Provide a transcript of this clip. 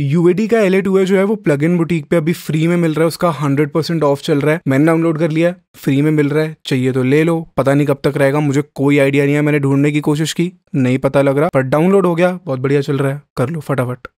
यूएडी का एलेट हुआ जो है वो प्लग इन बुटीक पे अभी फ्री में मिल रहा है उसका हंड्रेड परसेंट ऑफ चल रहा है मैंने डाउनलोड कर लिया फ्री में मिल रहा है चाहिए तो ले लो पता नहीं कब तक रहेगा मुझे कोई आइडिया नहीं है मैंने ढूंढने की कोशिश की नहीं पता लग रहा पर डाउनलोड हो गया बहुत बढ़िया चल रहा है कर लो फटाफट